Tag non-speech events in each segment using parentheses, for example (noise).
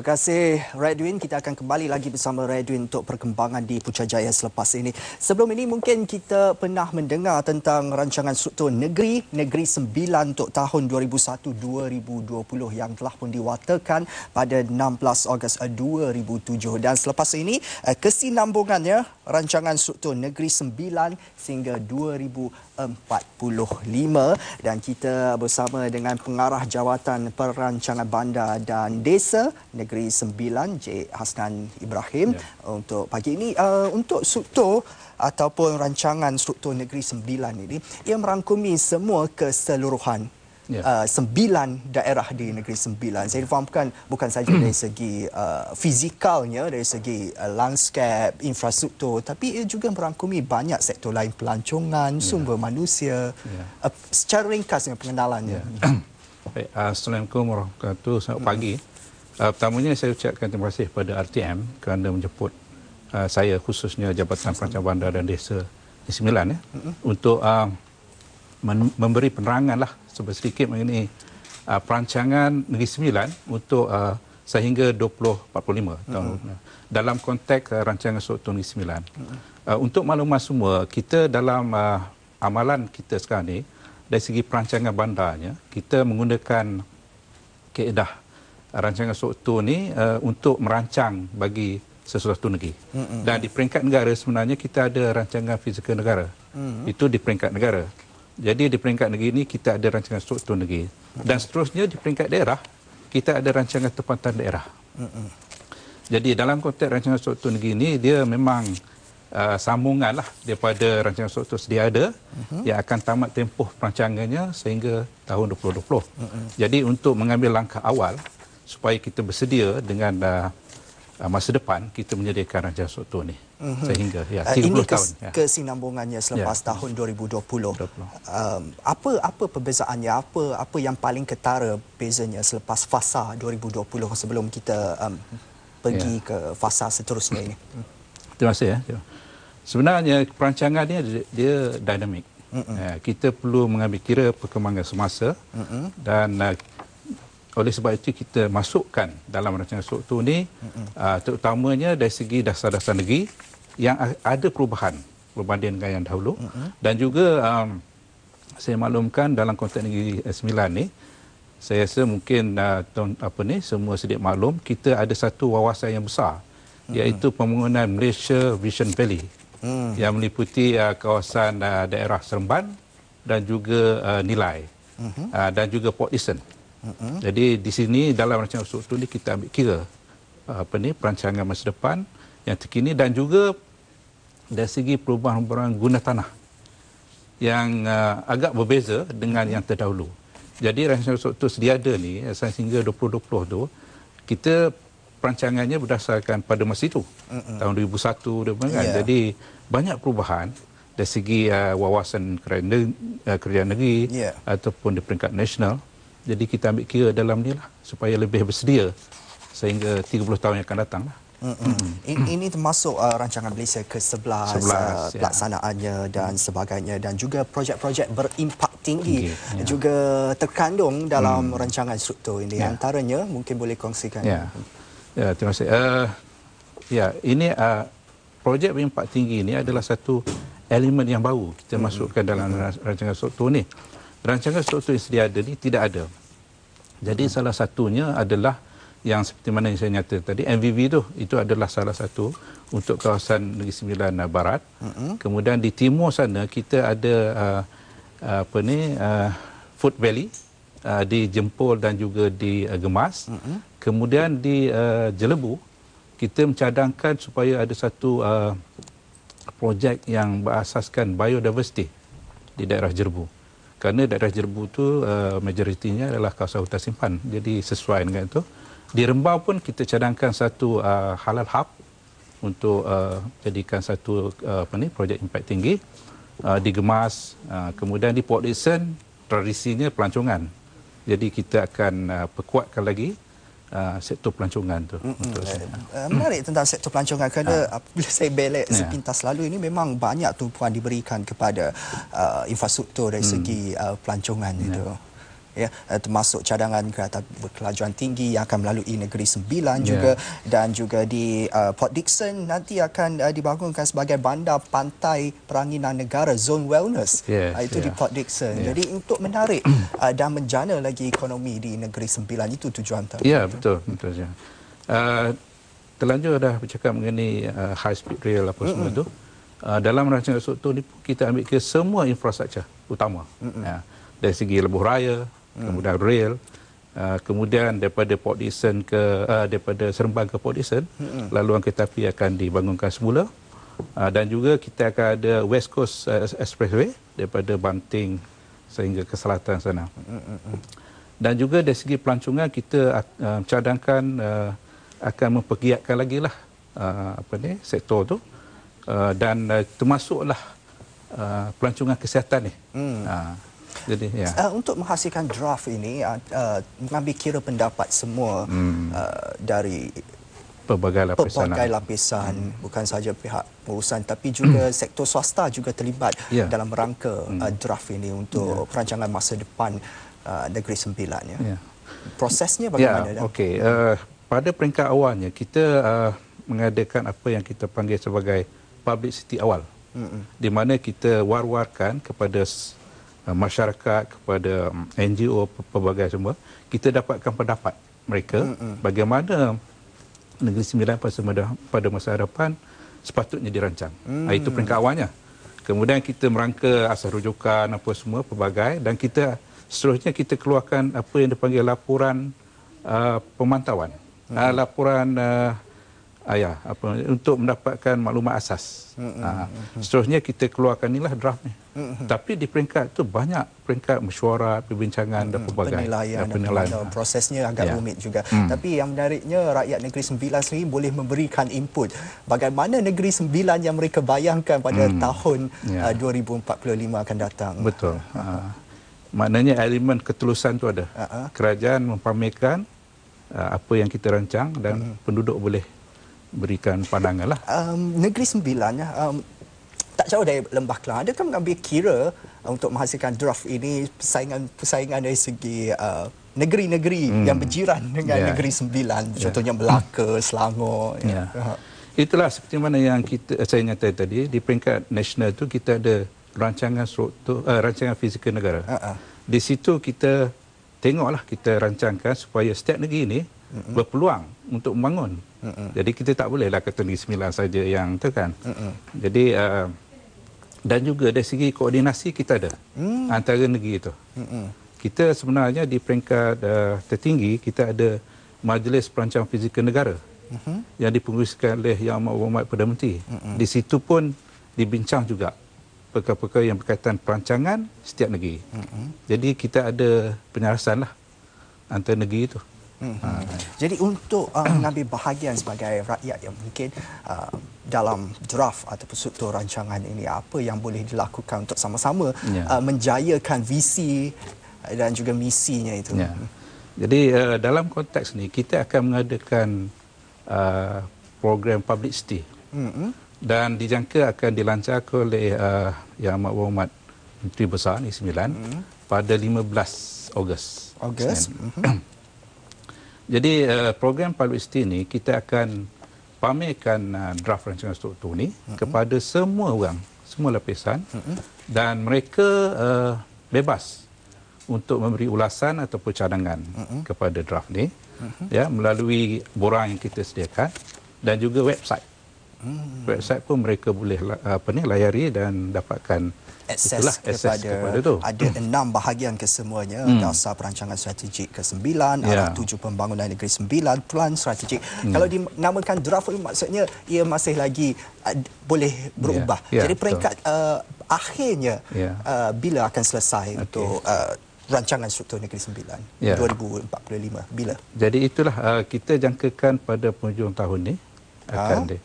Terima kasih Redwin. Kita akan kembali lagi bersama Redwin untuk perkembangan di Putrajaya selepas ini. Sebelum ini mungkin kita pernah mendengar tentang rancangan struktur negeri, Negeri Sembilan untuk tahun 2001-2020 yang telah pun diwatakan pada 16 Ogos 2007. Dan selepas ini eh, kesinambungannya rancangan struktur negeri 9 sehingga 2045 dan kita bersama dengan pengarah jawatan perancangan bandar dan desa negeri 9 Encik Hasnan Ibrahim ya. untuk pagi ini uh, untuk struktur ataupun rancangan struktur negeri 9 ini ia merangkumi semua keseluruhan yeah. uh, sembilan daerah di negeri sembilan. Saya difahamkan bukan saja dari segi uh, fizikalnya, dari segi uh, landscape, infrastruktur, tapi ia juga merangkumi banyak sektor lain, pelancongan, yeah. sumber manusia. Yeah. Uh, secara ringkasnya pengenalannya. Yeah. Ya. (clears throat) Uh, Assalamualaikum warahmatullahi wabarakatuh. Selamat hmm. pagi. Uh, pertamanya saya ucapkan terima kasih kepada RTM kerana menjemput uh, saya khususnya Jabatan Perancangan Bandar dan Desa di Sembilan ya, mm-hmm. untuk uh, memberi penerangan lah sebut sedikit mengenai uh, perancangan Negeri Sembilan untuk uh, sehingga 2045 tahun. Mm-hmm. Dalam konteks uh, rancangan struktur Negeri Sembilan. Mm-hmm. Uh, untuk maklumat semua, kita dalam uh, amalan kita sekarang ini, dari segi perancangan bandarnya, kita menggunakan keedah uh, rancangan struktur ini uh, untuk merancang bagi sesuatu negeri. Mm-hmm. Dan hmm. di peringkat negara sebenarnya kita ada rancangan fizikal negara. Mm-hmm. Itu di peringkat negara. Jadi di peringkat negeri ini kita ada rancangan struktur negeri. Dan seterusnya di peringkat daerah, kita ada rancangan tempatan daerah. Jadi dalam konteks rancangan struktur negeri ini, dia memang uh, sambungan lah daripada rancangan struktur sedia ada uh-huh. yang akan tamat tempoh perancangannya sehingga tahun 2020. Uh-huh. Jadi untuk mengambil langkah awal supaya kita bersedia dengan uh, Ah, masa depan kita menyediakan Raja Soto ni mm-hmm. sehingga ya 30 ah, uh, ini tahun ya. kesinambungannya selepas ya. tahun 2020. 2020. Um, apa apa perbezaannya apa apa yang paling ketara bezanya selepas fasa 2020 sebelum kita um, pergi ya. ke fasa seterusnya ini. Hmm. Terima kasih ya. Sebenarnya perancangan ini dia, dia dinamik. Ya, eh, kita perlu mengambil kira perkembangan semasa Mm-mm. dan eh, oleh sebab itu kita masukkan dalam rancangan struktur ini uh, ah, terutamanya dari segi dasar-dasar negeri yang ada perubahan berbanding dengan yang dahulu Mm-mm. dan juga um, saya maklumkan dalam konteks negeri eh, sembilan ini saya rasa mungkin uh, ah, tahun, apa ini semua sedikit maklum kita ada satu wawasan yang besar Mm-mm. iaitu pembangunan Malaysia Vision Valley Mm. yang meliputi uh, kawasan uh, daerah Seremban dan juga uh, Nilai mm-hmm. uh, dan juga Port Eastern. Jadi di sini dalam rancangan usul itu kita ambil kira apa ni perancangan masa depan yang terkini dan juga dari segi perubahan-perubahan guna tanah yang uh, agak berbeza dengan yang terdahulu. Jadi rancangan usul itu sedia ada ni sampai hingga 2020 tu kita perancangannya berdasarkan pada masa itu tahun 2001 kan. Yeah. Jadi banyak perubahan dari segi uh, wawasan kerajaan uh, negeri, yeah. ataupun di peringkat nasional jadi kita ambil kira dalam ni lah supaya lebih bersedia sehingga 30 tahun yang akan datang lah. Mm-hmm. Ini termasuk uh, rancangan Malaysia ke-11 uh, ya. pelaksanaannya ya. dan sebagainya dan juga projek-projek berimpak tinggi okay, ya. juga terkandung dalam hmm. rancangan struktur ini. Ya. Antaranya mungkin boleh kongsikan. Ya, ya terima kasih. Uh, ya, ini uh, projek berimpak tinggi ini adalah satu elemen yang baru kita masukkan hmm. dalam rancangan struktur ini rancangan struktur yang sedia ada ni tidak ada. Jadi hmm. salah satunya adalah yang seperti mana yang saya nyata tadi MVV tu itu adalah salah satu untuk kawasan Negeri Sembilan uh, Barat. Hmm. Kemudian di timur sana kita ada uh, apa ni uh, Food Valley uh, di Jempol dan juga di uh, Gemas. Hmm. Kemudian di uh, Jelebu kita mencadangkan supaya ada satu uh, projek yang berasaskan biodiversity di daerah Jerbu. Hmm kerana daerah Jerbu itu uh, eh, majoritinya adalah kawasan hutan simpan. Jadi sesuai dengan itu. Di Rembau pun kita cadangkan satu uh, halal hub untuk uh, jadikan satu uh, apa ni projek impak tinggi. Uh, di Gemas, uh, kemudian di Port Dickson tradisinya pelancongan. Jadi kita akan uh, perkuatkan lagi uh, sektor pelancongan tu. Mm-hmm. Untuk saya. Eh, uh, eh, menarik tentang sektor pelancongan kerana ah. bila saya belek ya. sepintas lalu ini memang banyak tumpuan diberikan kepada uh, infrastruktur dari mm. segi uh, pelancongan yeah. itu. Ya ya eh, termasuk cadangan kereta berkelajuan tinggi yang akan melalui negeri sembilan ya. juga dan juga di uh, Port Dickson nanti akan uh, dibangunkan sebagai bandar pantai peranginan negara zone wellness yes, uh, itu yeah. di ya. Port Dickson yeah. jadi untuk menarik uh, (clears throat) dan menjana lagi ekonomi di negeri sembilan itu tujuan terbaik ya yeah, betul betul ya uh, terlanjur dah bercakap mengenai uh, high speed rail apa mm-hmm. semua itu uh, dalam rancangan struktur ini kita ambil ke semua infrastruktur utama mm-hmm. ya dari segi lebuh raya, hmm. kemudian rail Uh, kemudian daripada Port Dickson ke uh, daripada Seremban ke Port Dickson hmm. laluan kereta api akan dibangunkan semula uh, dan juga kita akan ada West Coast uh, Expressway daripada Banting sehingga ke selatan sana hmm. hmm, hmm. dan juga dari segi pelancongan kita uh, cadangkan uh, akan mempergiatkan lagi lah uh, apa ni sektor tu uh, dan uh, termasuklah uh, pelancongan kesihatan ni hmm. uh, jadi, ya. uh, untuk menghasilkan draft ini, uh, uh, mengambil kira pendapat semua hmm. uh, dari pelbagai lapisan, lah. lapisan hmm. bukan saja pihak urusan tapi juga (clears throat) sektor swasta juga terlibat ya. dalam rangka uh, hmm. uh, draft ini untuk ya. perancangan masa depan uh, Negeri Sembilan. Ya. Ya. Prosesnya ya, bagaimana? Ya, okay. uh, pada peringkat awalnya, kita uh, mengadakan apa yang kita panggil sebagai public city awal. Mm -mm. di mana kita war-warkan kepada Uh, masyarakat kepada um, NGO pelbagai semua kita dapatkan pendapat mereka bagaimana negeri sembilan pada masa hadapan sepatutnya dirancang hmm itu peringkat awalnya kemudian kita merangka asas rujukan apa semua pelbagai dan kita seterusnya kita keluarkan apa yang dipanggil laporan uh, pemantauan hmm uh, laporan uh, ayah apa untuk mendapatkan maklumat asas. Mm-hmm. Ha. Seterusnya kita keluarkan inilah draft ni. Mm-hmm. Tapi di peringkat tu banyak peringkat mesyuarat, perbincangan mm dan pelbagai penilaian, dan penilaian. Dan penilaian. prosesnya agak yeah. rumit juga. Mm. Tapi yang menariknya rakyat negeri Sembilan sendiri boleh memberikan input bagaimana negeri Sembilan yang mereka bayangkan pada mm. tahun yeah. Uh, 2045 akan datang. Betul. Ha. Maknanya elemen ketulusan tu ada. Uh-huh. Kerajaan mempamerkan uh, apa yang kita rancang dan mm-hmm. penduduk boleh berikan pandangan lah. Um, Negeri Sembilan ya, um, tak jauh dari Lembah Kelang, kan mengambil kira uh, untuk menghasilkan draft ini persaingan-persaingan dari segi uh, negeri-negeri hmm. yang berjiran dengan yeah. Negeri Sembilan, ya. contohnya yeah. Melaka, Selangor. Yeah. Ya. Uh-huh. Yeah. Itulah seperti mana yang kita, eh, saya nyatakan tadi, di peringkat nasional itu kita ada rancangan struktur, uh, rancangan fizikal negara. Uh-uh. Di situ kita tengoklah kita rancangkan supaya setiap negeri ini -hmm. berpeluang untuk membangun. Mm -hmm. Jadi kita tak bolehlah kata Negeri Sembilan saja yang tu kan. Mm -hmm. Jadi uh, dan juga dari segi koordinasi kita ada mm. antara negeri itu. Mm -hmm. Kita sebenarnya di peringkat uh, tertinggi kita ada Majlis Perancang Fizikal Negara mm -hmm. yang dipengurusikan oleh Yang Amat Berhormat Perdana Menteri. Mm -hmm. Di situ pun dibincang juga perkara-perkara yang berkaitan perancangan setiap negeri. Mm -hmm. Jadi kita ada penyarasan lah antara negeri itu. Mm-hmm. Ah, Jadi untuk uh, (clears throat) mengambil bahagian sebagai rakyat yang mungkin uh, dalam draft atau struktur rancangan ini apa yang boleh dilakukan untuk sama-sama yeah. Ya. uh, menjayakan visi dan juga misinya itu. Yeah. Jadi uh, dalam konteks ni kita akan mengadakan uh, program public city mm-hmm. dan dijangka akan dilancarkan oleh uh, Yang Amat Berhormat Menteri Besar ni 9 mm-hmm. pada 15 Ogos. Ogos. (clears throat) Jadi uh, program Palu Isti ini kita akan pamerkan uh, draft rancangan struktur ini mm-hmm. kepada semua orang, semua lapisan mm-hmm. dan mereka uh, bebas untuk memberi ulasan ataupun cadangan mm-hmm. kepada draft ni, mm-hmm. ya, melalui borang yang kita sediakan dan juga website. Hmm. Website pun mereka boleh apa ni layari dan dapatkan akses itulah, kepada, kepada tu. ada hmm. enam bahagian kesemuanya hmm. dasar perancangan strategik ke-9 arah ya. tujuh pembangunan negeri 9 plan strategik hmm. kalau dinamakan draft maksudnya ia masih lagi eh, boleh berubah yeah. Yeah, jadi peringkat uh, akhirnya yeah. Ya. uh, bila akan selesai okay. untuk uh, rancangan struktur negeri 9 ya. 2045 bila jadi itulah uh, kita jangkakan pada penghujung tahun ni akan ah. dia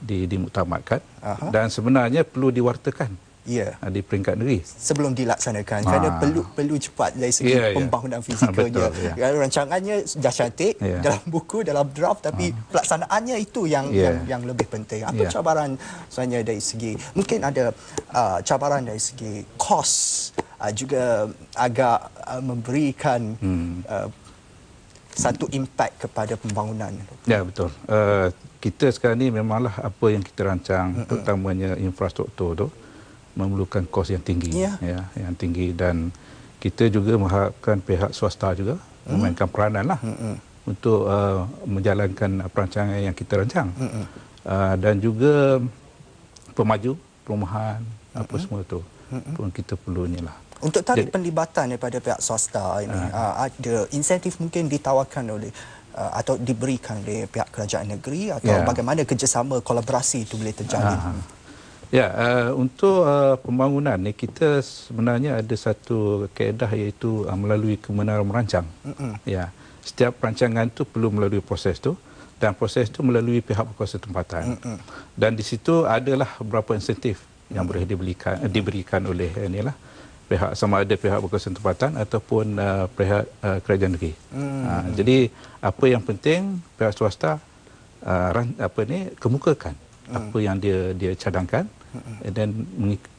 di dimuktamadkan Aha. dan sebenarnya perlu diwartakan ya ah, di peringkat negeri sebelum dilaksanakan ha. kerana ah. perlu perlu cepat dari segi ya, ya. pembangunan ya. (laughs) fizikalnya ya. kerana rancangannya dah cantik ya. dalam buku dalam draft tapi ha. pelaksanaannya itu yang, ya. yang yang lebih penting apa ya. cabaran sebenarnya dari segi mungkin ada uh, cabaran dari segi kos uh, juga agak uh, memberikan hmm. uh, satu impact kepada pembangunan. Ya betul. Uh, kita sekarang ni memanglah apa yang kita rancang mm -mm. terutamanya infrastruktur tu memerlukan kos yang tinggi yeah. ya yang tinggi dan kita juga mengharapkan pihak swasta juga mm. memainkan peranan lah mm -mm. untuk uh, menjalankan perancangan yang kita rancang. Mm -mm. Uh, dan juga pemaju perumahan mm -mm. apa semua tu. Mm -mm. pun kita perlu inilah. Untuk tarik Jadi, pendibatan daripada pihak swasta ini, uh, ada insentif mungkin ditawarkan oleh uh, atau diberikan oleh pihak kerajaan negeri atau yeah. bagaimana kerjasama kolaborasi itu boleh terjadi? Uh-huh. Ya, uh, untuk uh, pembangunan ni kita sebenarnya ada satu kaedah iaitu uh, melalui kebenaran merancang. Mm-mm. Ya. Setiap perancangan itu perlu melalui proses tu dan proses tu melalui pihak berkuasa tempatan. Mm-mm. Dan di situ adalah beberapa insentif yang boleh diberikan diberikan oleh inilah eh, pihak sama ada pihak berkuasa tempatan ataupun uh, pihak uh, kerajaan negeri. Hmm. Uh, jadi apa yang penting pihak swasta uh, apa ni kemukakan hmm. apa yang dia dia cadangkan hmm. dan mengik-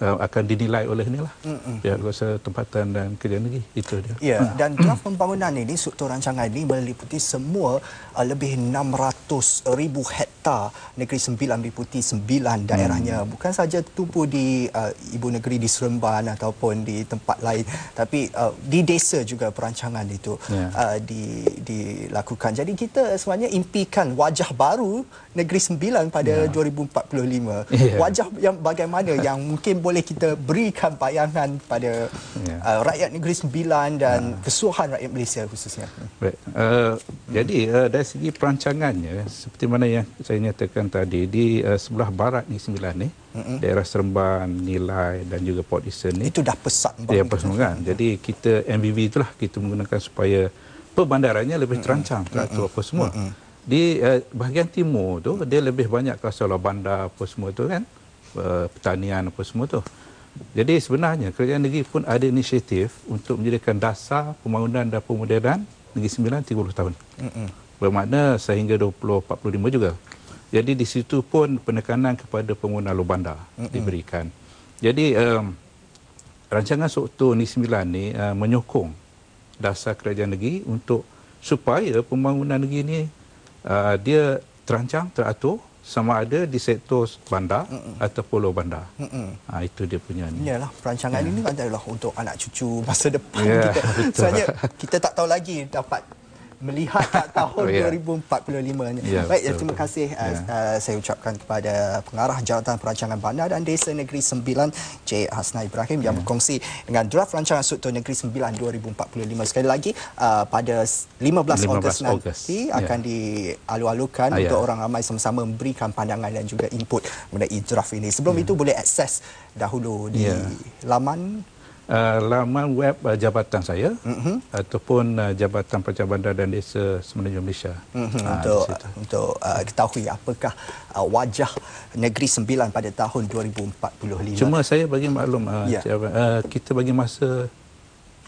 uh, akan dinilai oleh ni lah hmm pihak kuasa tempatan dan kerajaan negeri itu dia. Ya, hmm. dan draft pembangunan ini struktur rancangan ini meliputi semua uh, lebih 600 ribu hektar merata negeri sembilan meliputi sembilan daerahnya hmm. bukan saja tumpu di uh, ibu negeri di Seremban ataupun di tempat lain tapi uh, di desa juga perancangan itu yeah. uh, di dilakukan jadi kita sebenarnya impikan wajah baru negeri sembilan pada yeah. 2045 yeah. wajah yang bagaimana yang (laughs) mungkin boleh kita berikan bayangan pada yeah. uh, rakyat negeri sembilan dan yeah. kesuahan rakyat Malaysia khususnya right. uh, hmm. jadi uh, dari segi perancangannya seperti mana yang saya saya nyatakan tadi di uh, sebelah barat ni sembilan ni mm-hmm. daerah Seremban, Nilai dan juga Port Eastern ni itu dah pesat dia pesat kan jadi kita MBB itulah kita menggunakan supaya perbandarannya lebih terancang mm-hmm. teratur apa semua mm-hmm. di uh, bahagian timur tu dia lebih banyak kawasan bandar apa semua tu kan uh, pertanian apa semua tu jadi sebenarnya kerajaan negeri pun ada inisiatif untuk menjadikan dasar pembangunan dan pemodenan negeri sembilan 30 tahun mm-hmm bermakna sehingga 2045 juga. Jadi di situ pun penekanan kepada pengguna laluan bandar mm-hmm. diberikan. Jadi um, rancangan Sokto ni 9 ni uh, menyokong dasar kerajaan negeri untuk supaya pembangunan negeri ni uh, dia terancang teratur sama ada di sektor bandar Mm-mm. atau pulau bandar. Ha, itu dia punya. Inilah perancangan yeah. ini kan adalah untuk anak cucu masa depan yeah, kita. (laughs) Sebenarnya kita tak tahu lagi dapat melihat (laughs) tahun yeah. 2045 yeah, baik betul, terima kasih yeah. Uh, ya. uh, saya ucapkan kepada pengarah jawatan perancangan bandar dan desa negeri sembilan, J Hasna Ibrahim yeah. yang ya. berkongsi dengan draft rancangan suatu negeri sembilan 2045 sekali lagi uh, pada 15, 15 Ogos nanti August. Ya. akan yeah. dialu-alukan uh, untuk yeah. orang ramai sama-sama memberikan pandangan dan juga input mengenai draft ini sebelum yeah. itu boleh akses dahulu di yeah. laman uh, laman web uh, jabatan saya uh-huh. ataupun uh, Jabatan Pecah Bandar dan Desa Semenanjung Malaysia. Uh-huh. Uh, untuk untuk uh, ketahui apakah uh, wajah Negeri Sembilan pada tahun 2045. Cuma saya bagi maklum, uh, yeah. cik, uh, kita bagi masa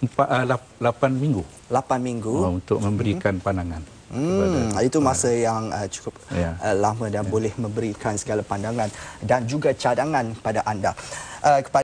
4, uh, 8 minggu. 8 minggu. Uh, untuk memberikan uh-huh. pandangan. Hmm, itu uh, masa yang uh, cukup yeah. uh, lama dan yeah. boleh memberikan segala pandangan dan juga cadangan pada anda. Uh,